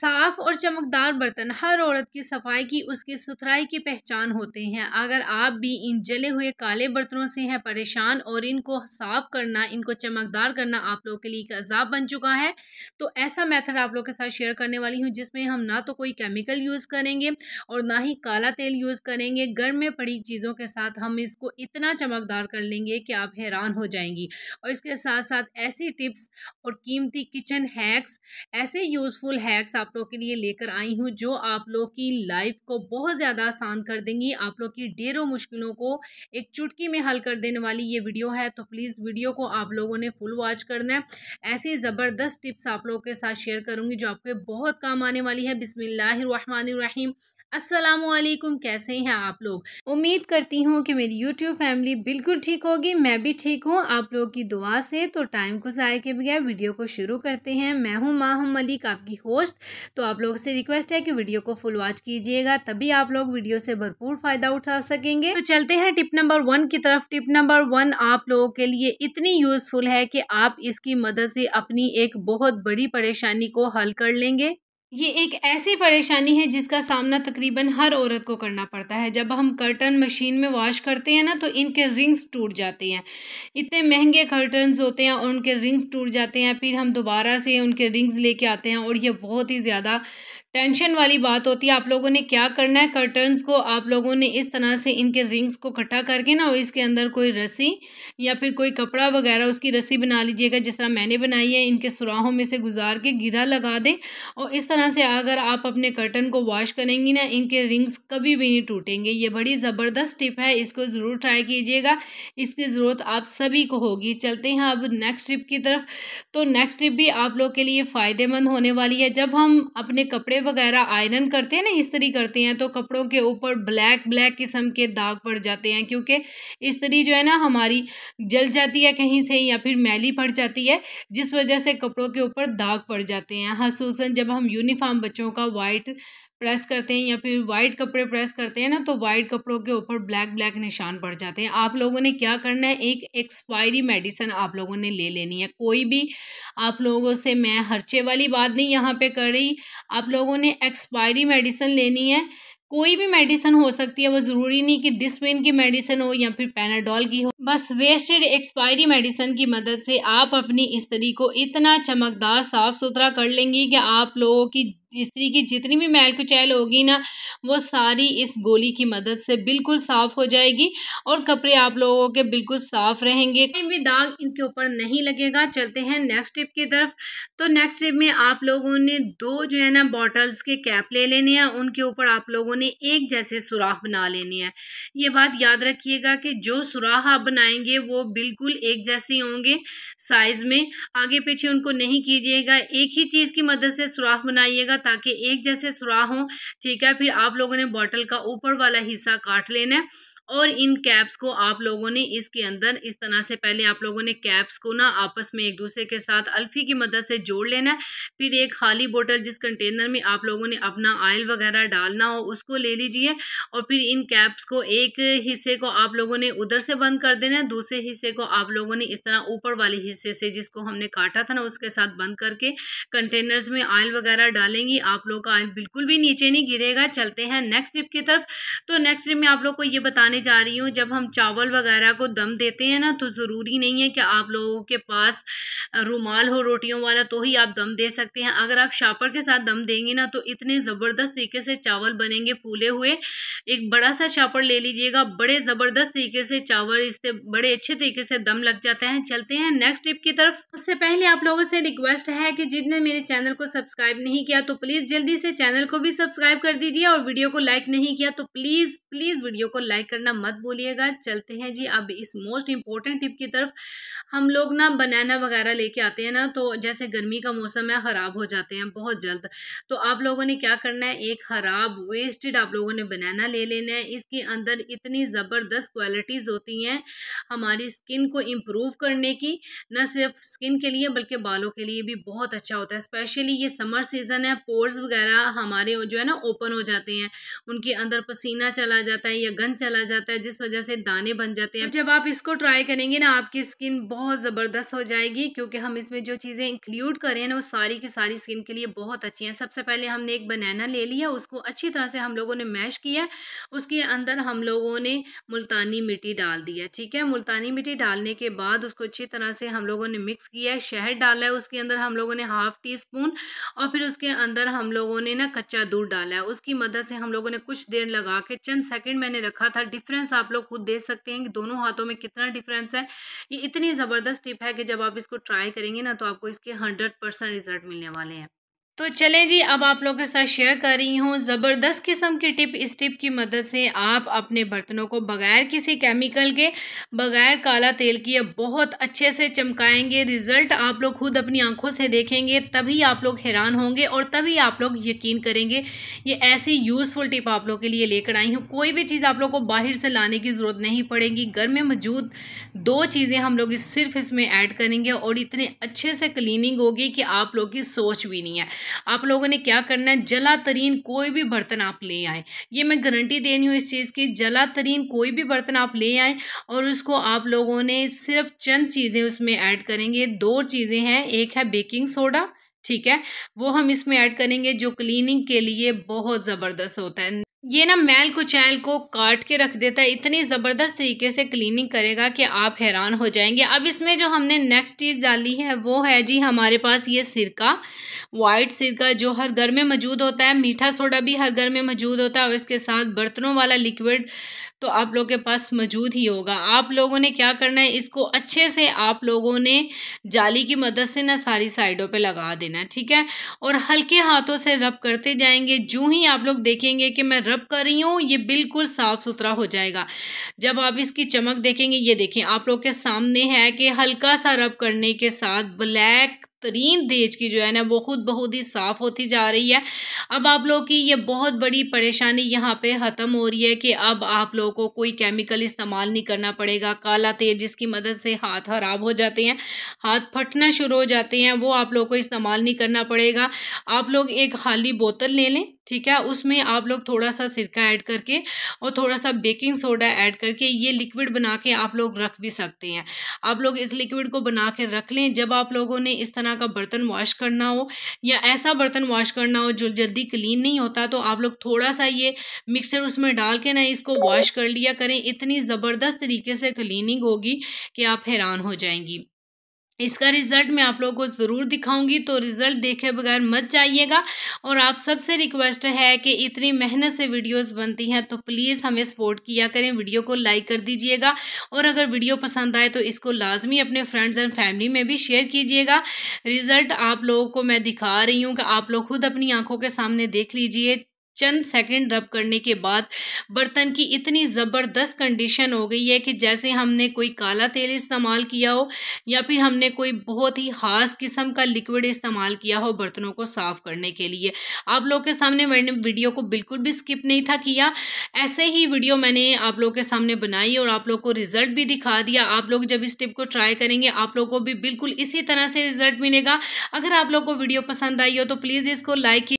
साफ और चमकदार बर्तन हर औरत की सफाई की उसकी सुथराई की पहचान होते हैं अगर आप भी इन जले हुए काले बर्तनों से हैं परेशान और इनको साफ करना इनको चमकदार करना आप लोगों के लिए एक अजाब बन चुका है तो ऐसा मेथड आप लोग के साथ शेयर करने वाली हूँ जिसमें हम ना तो कोई केमिकल यूज़ करेंगे और ना ही काला तेल यूज़ करेंगे घर में पड़ी चीज़ों के साथ हम इसको इतना चमकदार कर लेंगे कि आप हैरान हो जाएंगी और इसके साथ साथ ऐसी टिप्स और कीमती किचन हैक्स ऐसे यूज़फुल हैक्स आप आप लोग के लिए लेकर आई हूँ जो आप लोग की लाइफ को बहुत ज़्यादा आसान कर देंगी आप लोग की ढेरों मुश्किलों को एक चुटकी में हल कर देने वाली ये वीडियो है तो प्लीज़ वीडियो को आप लोगों ने फुल वॉच करना है ऐसी ज़बरदस्त टिप्स आप लोगों के साथ शेयर करूँगी जो आपके बहुत काम आने वाली है बिसमीम असलकुम कैसे हैं आप लोग उम्मीद करती हूँ कि मेरी यूट्यूब फैमिली बिल्कुल ठीक होगी मैं भी ठीक हूँ आप लोगों की दुआ से तो टाइम को ज़ाय के बगैर वीडियो को शुरू करते हैं मैं हूँ माहम मलिक आपकी होस्ट तो आप लोगों से रिक्वेस्ट है कि वीडियो को फुल वॉच कीजिएगा तभी आप लोग वीडियो से भरपूर फ़ायदा उठा सकेंगे तो चलते हैं टिप नंबर वन की तरफ टिप नंबर वन आप लोगों के लिए इतनी यूज़फुल है कि आप इसकी मदद से अपनी एक बहुत बड़ी परेशानी को हल कर लेंगे ये एक ऐसी परेशानी है जिसका सामना तकरीबन हर औरत को करना पड़ता है जब हम कर्टन मशीन में वॉश करते हैं ना तो इनके रिंग्स टूट जाते हैं इतने महंगे कर्टन्स होते हैं और उनके रिंग्स टूट जाते हैं फिर हम दोबारा से उनके रिंग्स लेके आते हैं और ये बहुत ही ज़्यादा टेंशन वाली बात होती है आप लोगों ने क्या करना है कर्टन्स को आप लोगों ने इस तरह से इनके रिंग्स को इकट्ठा करके ना और इसके अंदर कोई रस्सी या फिर कोई कपड़ा वगैरह उसकी रस्सी बना लीजिएगा जिस तरह मैंने बनाई है इनके सुराहों में से गुजार के गिरा लगा दें और इस तरह से अगर आप अपने कर्टन को वॉश करेंगी ना इनके रिंग्स कभी भी नहीं टूटेंगे ये बड़ी ज़बरदस्त टिप है इसको ज़रूर ट्राई कीजिएगा इसकी ज़रूरत आप सभी को होगी चलते हैं अब नेक्स्ट टिप की तरफ तो नेक्स्ट टिप भी आप लोग के लिए फ़ायदेमंद होने वाली है जब हम अपने कपड़े वगैरह आयरन करते हैं ना इस्त्री करते हैं तो कपड़ों के ऊपर ब्लैक ब्लैक किस्म के दाग पड़ जाते हैं क्योंकि इस्त्री जो है ना हमारी जल जाती है कहीं से या फिर मैली पड़ जाती है जिस वजह से कपड़ों के ऊपर दाग पड़ जाते हैं खसूस हाँ, जब हम यूनिफाम बच्चों का वाइट प्रेस करते हैं या फिर वाइट कपड़े प्रेस करते हैं ना तो वाइट कपड़ों के ऊपर ब्लैक ब्लैक निशान पड़ जाते हैं आप लोगों ने क्या करना है एक एक्सपायरी मेडिसन आप लोगों ने ले लेनी है कोई भी आप लोगों से मैं हर्चे वाली बात नहीं यहाँ पे कर रही आप लोगों ने एक्सपायरी मेडिसन लेनी है कोई भी मेडिसन हो सकती है वो ज़रूरी नहीं कि डिस्पेन की मेडिसन हो या फिर पैनाडॉल की हो बस वेस्टेड एक्सपायरी मेडिसन की मदद से आप अपनी स्त्री को इतना चमकदार साफ़ सुथरा कर लेंगी कि आप लोगों की स्त्री की जितनी भी मैल कुचैल होगी ना वो सारी इस गोली की मदद से बिल्कुल साफ़ हो जाएगी और कपड़े आप लोगों के बिल्कुल साफ़ रहेंगे कहीं भी दाग इनके ऊपर नहीं लगेगा चलते हैं नेक्स्ट स्टेप की तरफ तो नेक्स्ट स्टेप में आप लोगों ने दो जो है ना बॉटल्स के कैप ले लेने हैं उनके ऊपर आप लोगों ने एक जैसे सुराख बना लेने हैं ये बात याद रखिएगा कि जो सुराख आप बनाएंगे वो बिल्कुल एक जैसे होंगे साइज़ में आगे पीछे उनको नहीं कीजिएगा एक ही चीज़ की मदद से सुराख बनाइएगा ताकि एक जैसे सुराह हो ठीक है फिर आप लोगों ने बॉटल का ऊपर वाला हिस्सा काट लेना है और इन कैप्स को आप लोगों ने इसके अंदर इस तरह से पहले आप लोगों ने कैप्स को ना आपस में एक दूसरे के साथ अल्फी की मदद से जोड़ लेना है फिर एक खाली बोतल जिस कंटेनर में आप लोगों ने अपना ऑयल वगैरह डालना हो उसको ले लीजिए और फिर इन कैप्स को एक हिस्से को आप लोगों ने उधर से बंद कर देना है दूसरे हिस्से को आप लोगों ने इस तरह ऊपर वाले हिस्से से जिसको हमने काटा था ना उसके साथ बंद करके कंटेनर्स में ऑयल वगैरह डालेंगी आप लोग का ऑयल बिल्कुल भी नीचे नहीं गिरेगा चलते हैं नेक्स्ट ट्रिप की तरफ तो नेक्स्ट ट्रिप में आप लोग को ये बताने बताने जा रही हूँ जब हम चावल वगैरह को दम देते हैं ना तो ज़रूरी नहीं है कि आप लोगों के पास रुमाल हो रोटियों वाला तो ही आप दम दे सकते हैं अगर आप शापर के साथ दम देंगे ना तो इतने ज़बरदस्त तरीके से चावल बनेंगे फूले हुए एक बड़ा सा शापर ले लीजिएगा बड़े ज़बरदस्त तरीके से चावल इससे बड़े अच्छे तरीके से दम लग जाते हैं चलते हैं नेक्स्ट टिप की तरफ उससे पहले आप लोगों से रिक्वेस्ट है कि जिनने मेरे चैनल को सब्सक्राइब नहीं किया तो प्लीज़ जल्दी से चैनल को भी सब्सक्राइब कर दीजिए और वीडियो को लाइक नहीं किया तो प्लीज़ प्लीज़ वीडियो को लाइक करना करना मत बोलिएगा चलते हैं जी अब इस मोस्ट इम्पॉर्टेंट टिप की तरफ हम लोग ना बनाना वगैरह लेके आते हैं ना तो जैसे गर्मी का मौसम है ख़राब हो जाते हैं बहुत जल्द तो आप लोगों ने क्या करना है एक ख़राब वेस्टेड आप लोगों ने बनाना ले लेना है इसके अंदर इतनी ज़बरदस्त क्वालिटीज़ होती हैं हमारी स्किन को इम्प्रूव करने की न सिर्फ स्किन के लिए बल्कि बालों के लिए भी बहुत अच्छा होता है स्पेशली ये समर सीज़न है पोर्स वगैरह हमारे जो है ना ओपन हो जाते हैं उनके अंदर पसीना चला जाता है या गंद चला जाता जाता है जिस वजह से दाने बन जाते हैं तो जब आप इसको ट्राई करेंगे ना आपकी स्किन बहुत ज़बरदस्त हो जाएगी क्योंकि हम इसमें जो चीज़ें इंक्लूड करें ना वो सारी की सारी स्किन के लिए बहुत अच्छी हैं सबसे पहले हमने एक बनाना ले लिया उसको अच्छी तरह से हम लोगों ने मैश किया उसके अंदर हम लोगों ने मुल्तानी मिट्टी डाल दिया ठीक है मुल्तानी मिट्टी डालने के बाद उसको अच्छी तरह से हम लोगों ने मिक्स किया है शहद डाला है उसके अंदर हम लोगों ने हाफ़ टी स्पून और फिर उसके अंदर हम लोगों ने ना कच्चा दूध डाला है उसकी मदद से हम लोगों ने कुछ देर लगा के चंद सेकेंड मैंने रखा था डिफ डिफरेंस आप लोग खुद देख सकते हैं कि दोनों हाथों में कितना डिफरेंस है ये इतनी ज़बरदस्त टिप है कि जब आप इसको ट्राई करेंगे ना तो आपको इसके हंड्रेड परसेंट रिजल्ट मिलने वाले हैं तो चलें जी अब आप लोगों के साथ शेयर कर रही हूँ ज़बरदस्त किस्म की टिप इस टिप की मदद से आप अपने बर्तनों को बगैर किसी केमिकल के बगैर काला तेल किए बहुत अच्छे से चमकाएंगे रिज़ल्ट आप लोग खुद अपनी आंखों से देखेंगे तभी आप लोग हैरान होंगे और तभी आप लोग यकीन करेंगे ये ऐसी यूज़फुल टिप आप लोग के लिए लेकर आई हूँ कोई भी चीज़ आप लोग को बाहर से लाने की ज़रूरत नहीं पड़ेगी घर में मौजूद दो चीज़ें हम लोग सिर्फ इसमें ऐड करेंगे और इतने अच्छे से क्लीनिंग होगी कि आप लोग की सोच भी नहीं है आप लोगों ने क्या करना है जला तरीन कोई भी बर्तन आप ले आए ये मैं गारंटी दे रही हूँ इस चीज़ की जला तरीन कोई भी बर्तन आप ले आए और उसको आप लोगों ने सिर्फ चंद चीज़ें उसमें ऐड करेंगे दो चीज़ें हैं एक है बेकिंग सोडा ठीक है वो हम इसमें ऐड करेंगे जो क्लीनिंग के लिए बहुत ज़बरदस्त होता है ये ना मैल कुचैल को काट के रख देता है इतनी ज़बरदस्त तरीके से क्लीनिंग करेगा कि आप हैरान हो जाएंगे अब इसमें जो हमने नेक्स्ट चीज़ डाली है वो है जी हमारे पास ये सिरका वाइट सिरका जो हर घर में मौजूद होता है मीठा सोडा भी हर घर में मौजूद होता है और इसके साथ बर्तनों वाला लिक्विड तो आप लोग के पास मौजूद ही होगा आप लोगों ने क्या करना है इसको अच्छे से आप लोगों ने जाली की मदद से ना सारी साइडों पे लगा देना ठीक है और हल्के हाथों से रब करते जाएंगे जो ही आप लोग देखेंगे कि मैं रब कर रही हूँ ये बिल्कुल साफ़ सुथरा हो जाएगा जब आप इसकी चमक देखेंगे ये देखें आप लोग के सामने है कि हल्का सा रब करने के साथ ब्लैक तरीन दहेज की जो है ना वो खुद बहुत ही साफ़ होती जा रही है अब आप लोगों की ये बहुत बड़ी परेशानी यहाँ पे ख़त्म हो रही है कि अब आप लोगों को कोई केमिकल इस्तेमाल नहीं करना पड़ेगा काला तेल जिसकी मदद से हाथ ख़राब हो जाते हैं हाथ फटना शुरू हो जाते हैं वो आप लोगों को इस्तेमाल नहीं करना पड़ेगा आप लोग एक खाली बोतल ले लें ठीक है उसमें आप लोग थोड़ा सा सिरका ऐड करके और थोड़ा सा बेकिंग सोडा ऐड करके ये लिक्विड बना के आप लोग रख भी सकते हैं आप लोग इस लिक्विड को बना के रख लें जब आप लोगों ने इस तरह का बर्तन वॉश करना हो या ऐसा बर्तन वॉश करना हो जो जल्दी क्लीन नहीं होता तो आप लोग थोड़ा सा ये मिक्सचर उसमें डाल के ना इसको वॉश कर लिया करें इतनी ज़बरदस्त तरीके से क्लीनिंग होगी कि आप हैरान हो जाएंगी इसका रिज़ल्ट मैं आप लोगों को ज़रूर दिखाऊंगी तो रिज़ल्ट देखे बगैर मत जाइएगा और आप सबसे रिक्वेस्ट है कि इतनी मेहनत से वीडियोस बनती हैं तो प्लीज़ हमें सपोर्ट किया करें वीडियो को लाइक कर दीजिएगा और अगर वीडियो पसंद आए तो इसको लाजमी अपने फ्रेंड्स एंड फैमिली में भी शेयर कीजिएगा रिज़ल्ट आप लोगों को मैं दिखा रही हूँ कि आप लोग खुद अपनी आँखों के सामने देख लीजिए चंद सेकंड रब करने के बाद बर्तन की इतनी ज़बरदस्त कंडीशन हो गई है कि जैसे हमने कोई काला तेल इस्तेमाल किया हो या फिर हमने कोई बहुत ही ख़ास किस्म का लिक्विड इस्तेमाल किया हो बर्तनों को साफ़ करने के लिए आप लोग के सामने मैंने वीडियो को बिल्कुल भी स्किप नहीं था किया ऐसे ही वीडियो मैंने आप लोग के सामने बनाई और आप लोग को रिज़ल्ट भी दिखा दिया आप लोग जब इस टिप को ट्राई करेंगे आप लोग को भी बिल्कुल इसी तरह से रिज़ल्ट मिलेगा अगर आप लोग को वीडियो पसंद आई हो तो प्लीज़ इसको लाइक